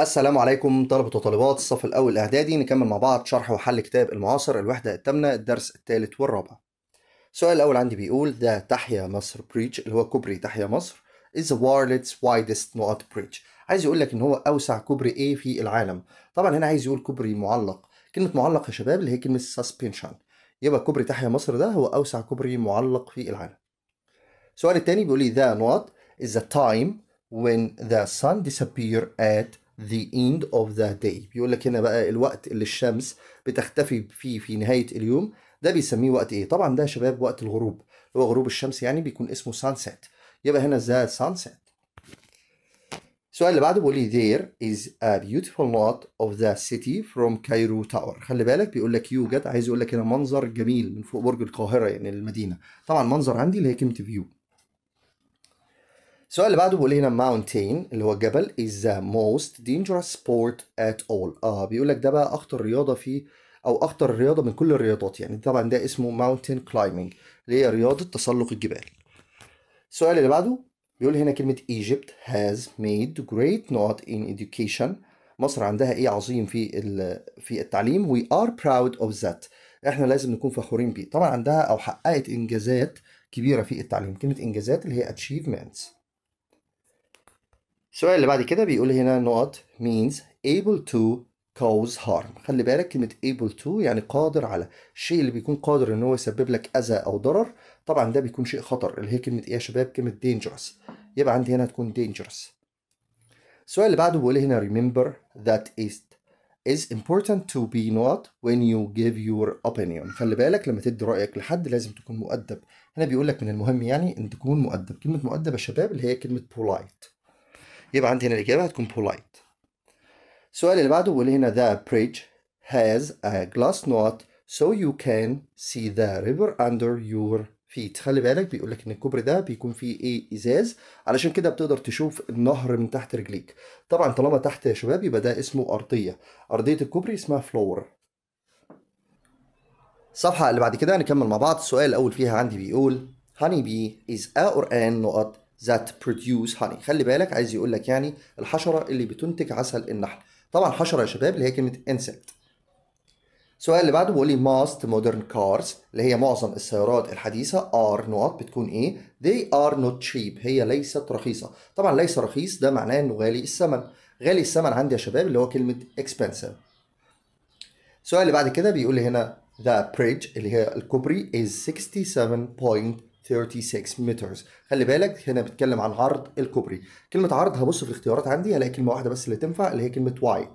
السلام عليكم طلبة وطالبات الصف الأول الإعدادي نكمل مع بعض شرح وحل كتاب المعاصر الوحدة الثامنة الدرس الثالث والرابع. السؤال الأول عندي بيقول ده تحيا مصر بريتش اللي هو كوبري تحيا مصر is the world's widest not bridge. عايز يقول لك إن هو أوسع كوبري إيه في العالم. طبعا هنا عايز يقول كوبري معلق. كلمة معلق يا شباب اللي هي كلمة suspension. يبقى كوبري تحيا مصر ده هو أوسع كوبري معلق في العالم. السؤال الثاني بيقول لي ذا نوت is the time when the sun disappears at the end of the day بيقول لك هنا بقى الوقت اللي الشمس بتختفي فيه في نهاية اليوم ده بيسميه وقت ايه طبعا ده يا شباب وقت الغروب هو غروب الشمس يعني بيكون اسمه sunset يبقى هنا ذا sunset السؤال اللي بعده بيقول لي there is a beautiful lot of the city from Cairo Tower خلي بالك بيقول لك يوجد عايز يقول لك هنا منظر جميل من فوق برج القاهرة يعني المدينة طبعا منظر عندي اللي هي كلمة فيو السؤال اللي بعده بيقول هنا ماونتين اللي هو الجبل is the most dangerous sport at all اه بيقول لك ده بقى اخطر رياضه فيه او اخطر رياضه من كل الرياضات يعني طبعا ده اسمه ماونتين كلايمنج اللي هي رياضه تسلق الجبال السؤال اللي بعده بيقول هنا كلمه Egypt has made great not in education مصر عندها ايه عظيم في في التعليم we are proud of that احنا لازم نكون فخورين بيه طبعا عندها او حققت انجازات كبيره في التعليم كلمه انجازات اللي هي achievements السؤال اللي بعد كده بيقول هنا نقط means able to cause harm خلي بالك كلمة able to يعني قادر على الشيء اللي بيكون قادر ان هو يسبب لك اذى او ضرر طبعا ده بيكون شيء خطر اللي هي كلمة ايه يا شباب كلمة dangerous يبقى عندي هنا تكون dangerous السؤال اللي بعده بيقول هنا remember that is is important to be not when you give your opinion خلي بالك لما تدي رأيك لحد لازم تكون مؤدب هنا بيقول لك من المهم يعني ان تكون مؤدب كلمة مؤدب يا شباب اللي هي كلمة polite يبقى عندي هنا الإجابة هتكون polite السؤال اللي بعده بيقول هنا the bridge has a glass knot so you can see the river under your feet خلي بالك بيقول لك ان الكوبري ده بيكون فيه ايه ازاز علشان كده بتقدر تشوف النهر من تحت رجليك طبعا طالما تحت يا شباب يبقى ده اسمه ارضيه ارضيه الكوبري اسمها فلور الصفحه اللي بعد كده هنكمل مع بعض السؤال الاول فيها عندي بيقول honey bee is a or an نقط that produce honey خلي بالك عايز يقول لك يعني الحشره اللي بتنتج عسل النحل طبعا حشره يا شباب اللي هي كلمه insect السؤال اللي بعده بيقول لي most modern cars اللي هي معظم السيارات الحديثة are not بتكون ايه؟ they are not cheap هي ليست رخيصة طبعا ليس رخيص ده معناه انه غالي الثمن غالي الثمن عندي يا شباب اللي هو كلمة expensive السؤال اللي بعد كده بيقول لي هنا the bridge اللي هي الكوبري is 67.5 36 مترز خلي بالك هنا بتكلم عن عرض الكوبري كلمة عرض هبص في الاختيارات عندي هلاقي كلمة واحدة بس اللي تنفع اللي هي كلمة وايد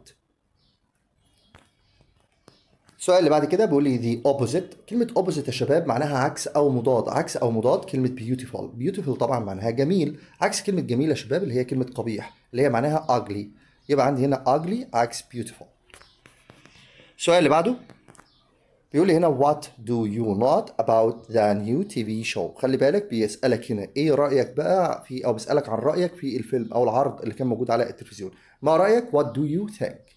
السؤال اللي بعد كده بيقول لي ذا اوبوزيت كلمة اوبوزيت يا شباب معناها عكس أو مضاد عكس أو مضاد كلمة بيوتيفول بيوتيفول طبعا معناها جميل عكس كلمة جميل يا شباب اللي هي كلمة قبيح اللي هي معناها ugly يبقى عندي هنا ugly عكس beautiful السؤال اللي بعده بيقول لي هنا what do you not about the new TV show خلي بالك بيسألك هنا ايه رأيك بقى في او بيسألك عن رأيك في الفيلم او العرض اللي كان موجود على التلفزيون ما رأيك what do you think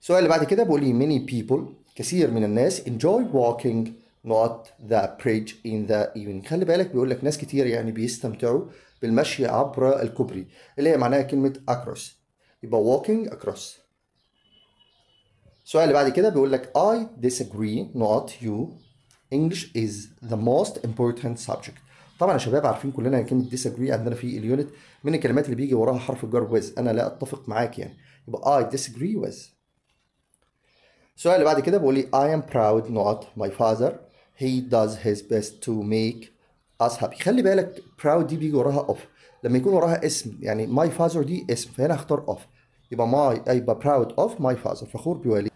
السؤال اللي بعد كده بيقول لي many people كثير من الناس enjoy walking not the bridge in the evening خلي بالك بيقول لك ناس كتير يعني بيستمتعوا بالمشي عبر الكوبري اللي هي معناها كلمة across يبقى walking across السؤال اللي بعد كده بيقول لك I disagree not you English is the most important subject طبعا يا شباب عارفين كلنا كلمه disagree عندنا في اليونت من الكلمات اللي بيجي وراها حرف الجر with انا لا اتفق معاك يعني يبقى I disagree with السؤال اللي بعد كده بيقول لي I am proud not my father he does his best to make us happy خلي بالك proud دي بيجي وراها of لما يكون وراها اسم يعني my father دي اسم فهنا هختار of يبقى my يبقى proud of my father فخور بوالدي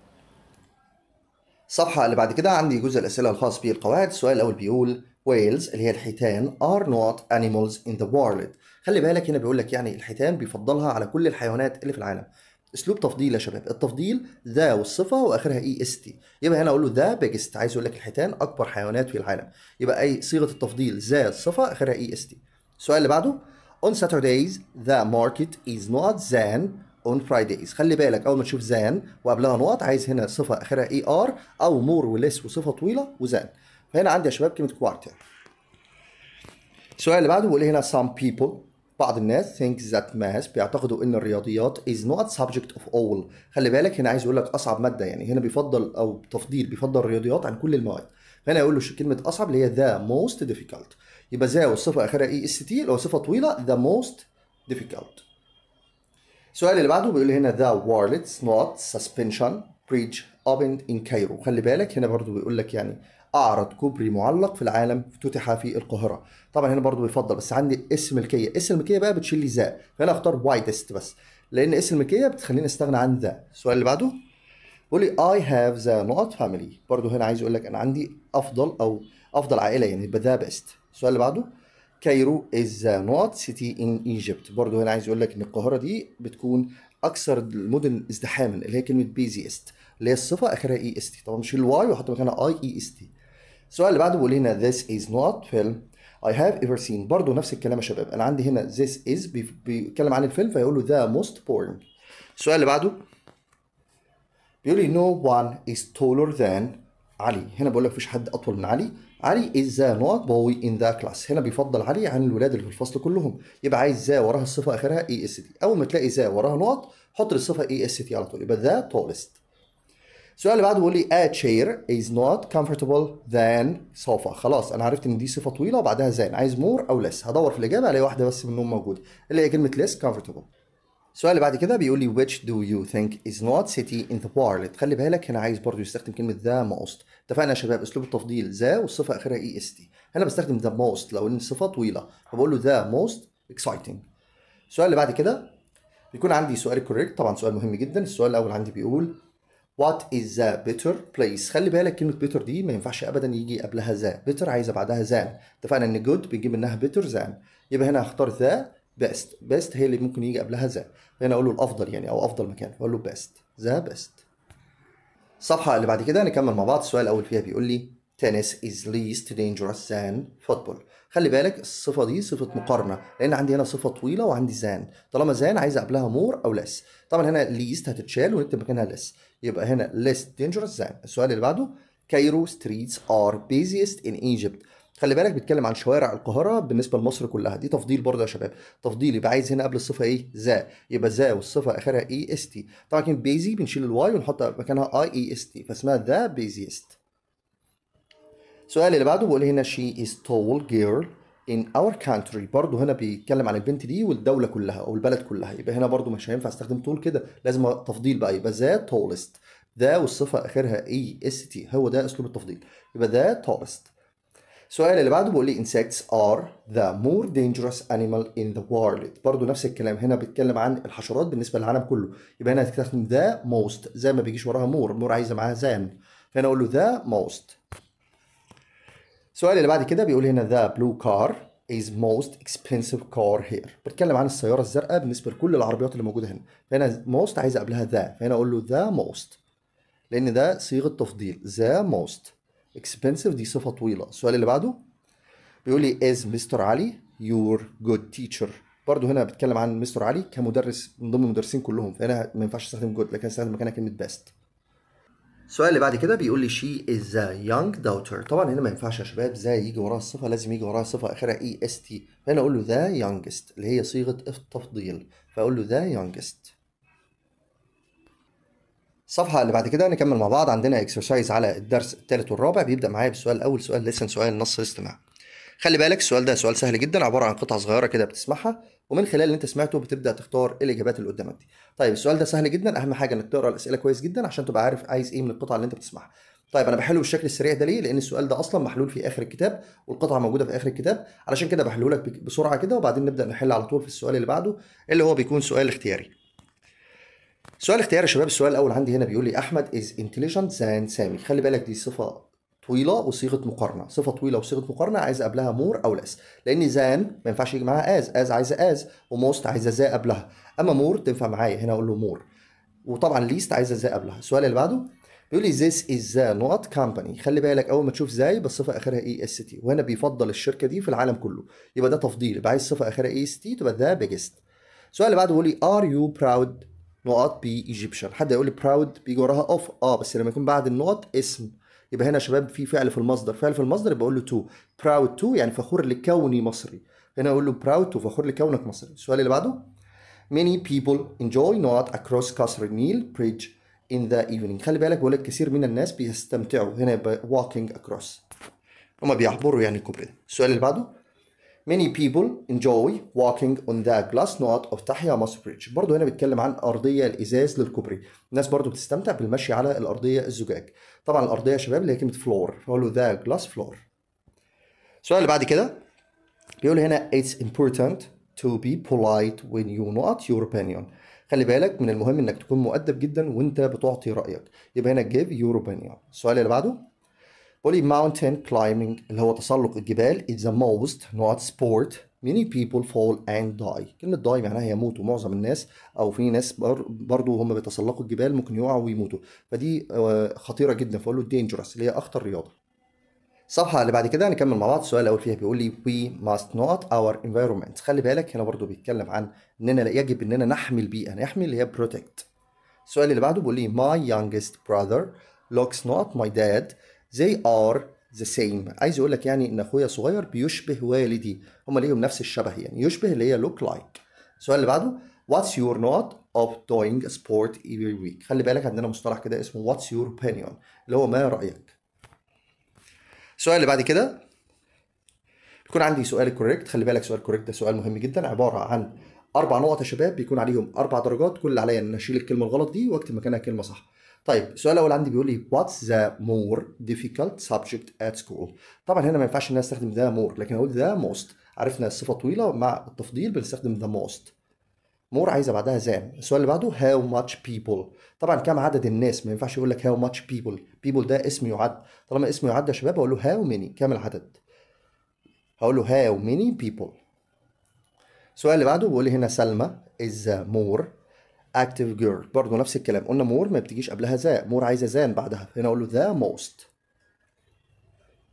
الصفحة اللي بعد كده عندي جزء الأسئلة الخاص بالقواعد السؤال الأول بيقول ويلز اللي هي الحيتان are not animals in the world خلي بالك هنا بيقول لك يعني الحيتان بيفضلها على كل الحيوانات اللي في العالم اسلوب تفضيل يا شباب التفضيل ذا والصفه واخرها اي اس تي يبقى هنا اقول له ذا بيجست عايز اقول لك الحيتان اكبر حيوانات في العالم يبقى اي صيغه التفضيل ذا الصفه اخرها اي اس تي السؤال اللي بعده on Saturdays the market is not than اون فرايدايز خلي بالك اول ما تشوف زان وقبلها نقط عايز هنا صفه اخرها اي e ار او مور وليس وصفه طويله وزان فهنا عندي يا شباب كلمه كوارتر السؤال اللي بعده بيقول هنا some people بعض الناس think that math بيعتقدوا ان الرياضيات is not subject of all خلي بالك هنا عايز يقول لك اصعب ماده يعني هنا بيفضل او تفضيل بيفضل الرياضيات عن كل المواد فهنا يقول له كلمه اصعب اللي هي the most difficult يبقى ذا والصفه اخرها e اي اس تي لو صفه طويله the most difficult السؤال اللي بعده بيقول هنا ذا وارلتس نوت سسبنشن بريدج اوبن ان كايرو خلي بالك هنا برضو بيقول لك يعني اعرض كوبري معلق في العالم افتتح في القاهره طبعا هنا برضو بيفضل بس عندي اسم ملكيه اسم الملكيه بقى بتشيل لي ذا فانا اختار وايدست بس لان اسم الملكيه بتخليني استغنى عن ذا السؤال اللي بعده بيقول لي اي هاف ذا نوت فاميلي برضو هنا عايز اقول لك انا عندي افضل او افضل عائله يعني يبقى ذا بيست السؤال اللي بعده كايرو از نوت سيتي ان ايجيبت برضه هنا عايز يقول لك ان القاهره دي بتكون اكثر المدن ازدحاما اللي هي كلمه بيزي است اللي هي الصفه اخرها اي e اس تي طبعا مش الواي وحط مكانها اي اي e اس تي السؤال اللي بعده بيقول هنا this is not film I have ever seen برضه نفس الكلام يا شباب انا عندي هنا this is بيتكلم عن الفيلم فيقول له the most boring السؤال اللي بعده بيقول لي no one is taller than علي هنا بقول لك مفيش حد اطول من علي علي is the not boy in the class هنا بيفضل علي عن الولاد اللي في الفصل كلهم يبقى عايز ذا وراها الصفه اخرها اي اس تي اول ما تلاقي ذا وراها نوت حط الصفه اي اس تي على طول يبقى ذا tallest السؤال اللي بعده بيقول لي a chair is not comfortable than sofa خلاص انا عرفت ان دي صفه طويله وبعدها ذان عايز مور او لس هدور في الاجابه الاقي واحده بس منهم موجوده اللي هي كلمه less comfortable السؤال اللي بعد كده بيقول لي which do you think is not city in the world خلي بالك هنا عايز برضه يستخدم كلمه the most اتفقنا يا شباب اسلوب التفضيل ذا والصفه اخرها e اي اس تي هنا بستخدم the most لو ان الصفه طويله فبقول له the most exciting السؤال اللي بعد كده بيكون عندي سؤال كوريكت طبعا سؤال مهم جدا السؤال الاول عندي بيقول what is the better place خلي بالك كلمه better دي ما ينفعش ابدا يجي قبلها ذا better عايزه بعدها ذان اتفقنا ان good بنجيب منها better ذان يبقى هنا هختار ذا بيست بيست هي اللي ممكن يجي قبلها ذا يعني فهنا اقول له الافضل يعني او افضل مكان اقول له بيست ذا بيست الصفحه اللي بعد كده نكمل مع بعض السؤال الاول فيها بيقول لي تنس از ليست دينجرس ذان فوتبول خلي بالك الصفة دي صفة مقارنة لأن عندي هنا صفة طويلة وعندي زان طالما زان عايز قبلها مور أو لس طبعا هنا ليست هتتشال ونكتب مكانها لس يبقى هنا ليست دينجرس ذان السؤال اللي بعده كايرو ستريتس ار بيزيست ان ايجيبت خلي بالك بيتكلم عن شوارع القاهره بالنسبه لمصر كلها دي تفضيل برضه يا شباب تفضيل يبقى عايز هنا قبل الصفه ايه ذا يبقى ذا والصفه اخرها اي اس تي طبعا كان بيزي بنشيل الواي ونحط مكانها e اي اي اس تي فاسمها ذا بيزيست السؤال اللي بعده بيقول هنا she is tall girl in our country برضه هنا بيتكلم عن البنت دي والدوله كلها او البلد كلها يبقى هنا برضه مش هينفع استخدم تول كده لازم تفضيل بقى يبقى ذا تولست ذا والصفه اخرها اي اس تي هو ده اسلوب التفضيل يبقى ذا تولست السؤال اللي بعده بيقول لي insects are the more dangerous animal in the world برضه نفس الكلام هنا بيتكلم عن الحشرات بالنسبه للعالم كله يبقى هنا هتستخدم the most زي ما بيجيش وراها مور مور عايزه معاها زان فهنا اقول له the most السؤال اللي بعد كده بيقول هنا the blue car is most expensive car here بتكلم عن السياره الزرقاء بالنسبه لكل العربيات اللي موجوده هنا فهنا most عايزه قبلها the فهنا اقول له the most لان ده صيغه تفضيل the most expensive دي صفة طويلة السؤال اللي بعده بيقول لي is Mr. علي your good teacher برضه هنا بتكلم عن مستر علي كمدرس من ضمن المدرسين كلهم فهنا ما ينفعش استخدم جود لكن استخدم مكانها كلمه بيست السؤال اللي بعد كده بيقول لي شي از ا يونج داوتر طبعا هنا ما ينفعش يا شباب ذا يجي وراها الصفه لازم يجي وراها صفه اخرها اي e اس تي فهنا اقول له ذا يونجست اللي هي صيغه التفضيل فاقول له ذا يونجست الصفحه اللي بعد كده نكمل مع بعض عندنا اكسرسايز على الدرس الثالث والرابع بيبدا معايا بالسؤال الاول سؤال لسن سؤال نص استماع خلي بالك السؤال ده سؤال سهل جدا عباره عن قطعة صغيره كده بتسمعها ومن خلال اللي انت سمعته بتبدا تختار الاجابات اللي قدامك دي طيب السؤال ده سهل جدا اهم حاجه انك تقرا الاسئله كويس جدا عشان تبقى عارف عايز ايه من القطعه اللي انت بتسمعها طيب انا بحله بالشكل السريع ده ليه لان السؤال ده اصلا محلول في اخر الكتاب والقطعه موجوده في اخر الكتاب علشان كده بحله لك بسرعه كده وبعدين نبدا نحل على طول في السؤال اللي بعده اللي هو بيكون سؤال اختياري سؤال اختيار يا شباب السؤال الاول عندي هنا بيقول لي احمد از انتليجنت زان سامي خلي بالك دي صفه طويله وصيغه مقارنه صفه طويله وصيغه مقارنه عايز قبلها مور او لس لان زان ما ينفعش يجي معاها از از عايزه از وموست عايزه زي قبلها اما مور تنفع معايا هنا اقول له مور وطبعا ليست عايزه زي قبلها السؤال اللي بعده بيقول لي ذيس از ذا نوت كامباني خلي بالك اول ما تشوف زي بالصفه اخرها اي اس تي وهنا بيفضل الشركه دي في العالم كله يبقى ده تفضيل يبقى عايز صفه اخرها اي اس تي تبقى ذا بيجست السؤال اللي بعده بيقول لي ار يو براود نقط بي ايجيبشن حد يقول لي براود بيجي وراها اوف اه بس لما يكون بعد النقط اسم يبقى هنا يا شباب في فعل في المصدر فعل في المصدر بقول له تو براود تو يعني فخور لكوني مصري هنا اقول له براود تو فخور لكونك مصري السؤال اللي بعده many people enjoy not across قصر النيل bridge in the evening خلي بالك بقول لك كثير من الناس بيستمتعوا هنا يبقى walking across هما بيعبروا يعني الكوبري السؤال اللي بعده Many people enjoy walking on the glass knot of Tahia Mas Bridge برضه هنا بيتكلم عن أرضية الإزاز للكوبري الناس برضه بتستمتع بالمشي على الأرضية الزجاج طبعا الأرضية يا شباب اللي هي كلمة فلور فقول له the glass floor السؤال اللي بعد كده بيقول هنا it's important to be polite when you not your opinion خلي بالك من المهم انك تكون مؤدب جدا وانت بتعطي رايك يبقى هنا give your opinion السؤال اللي بعده بولي mountain climbing اللي هو تسلق الجبال is the most not sport many people fall and die كلمة die معناها يموت معظم الناس أو في ناس برضو هم بيتسلقوا الجبال ممكن يقعوا ويموتوا فدي آه، خطيرة جدا فأقول له dangerous اللي هي أخطر رياضة الصفحة اللي بعد كده هنكمل مع بعض السؤال الأول فيها بيقول لي we must not our environment خلي بالك هنا برضو بيتكلم عن إننا يجب إننا نحمي البيئة نحمي اللي هي protect السؤال اللي بعده بيقول لي my youngest brother looks not my dad they are the same عايز يقول لك يعني ان اخويا صغير بيشبه والدي هما ليهم نفس الشبه يعني يشبه اللي هي look like السؤال اللي بعده what's your not of doing a sport every week خلي بالك عندنا مصطلح كده اسمه what's your opinion اللي هو ما رايك السؤال اللي بعد كده بيكون عندي سؤال كوريكت خلي بالك سؤال كوريكت ده سؤال مهم جدا عباره عن اربع نقط يا شباب بيكون عليهم اربع درجات كل اللي عليا ان اشيل الكلمه الغلط دي واكتب مكانها كلمه صح طيب السؤال الاول عندي بيقول لي واتس ذا مور ديفيكالت سبجكت ات سكول طبعا هنا ما ينفعش ان انا استخدم ذا مور لكن اقول ذا موست عرفنا الصفه طويله مع التفضيل بنستخدم ذا موست مور عايزه بعدها ذا السؤال اللي بعده هاو ماتش بيبل طبعا كم عدد الناس ما ينفعش يقول لك هاو ماتش بيبل بيبل ده اسم يعد طالما اسم يعد يا شباب اقول له هاو ميني كم العدد هقول له هاو ميني بيبل السؤال اللي بعده بيقول لي هنا سلمى از مور active girl برضه نفس الكلام قلنا مور ما بتجيش قبلها ذا مور عايزه ذان بعدها هنا اقول له ذا موست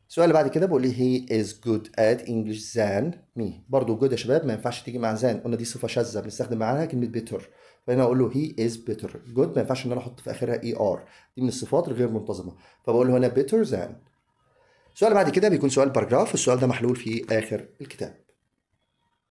السؤال اللي بعد كده بقول لي هي از جود ات انجلش ذان مي برضه جود يا شباب ما ينفعش تيجي مع ذان قلنا دي صفه شاذه بنستخدم معاها كلمه بيتر فهنا اقول له هي از بيتر جود ما ينفعش ان انا احط في اخرها اي ER. ار دي من الصفات الغير منتظمه فبقول له هنا بيتر ذان السؤال اللي بعد كده بيكون سؤال باراجراف السؤال ده محلول في اخر الكتاب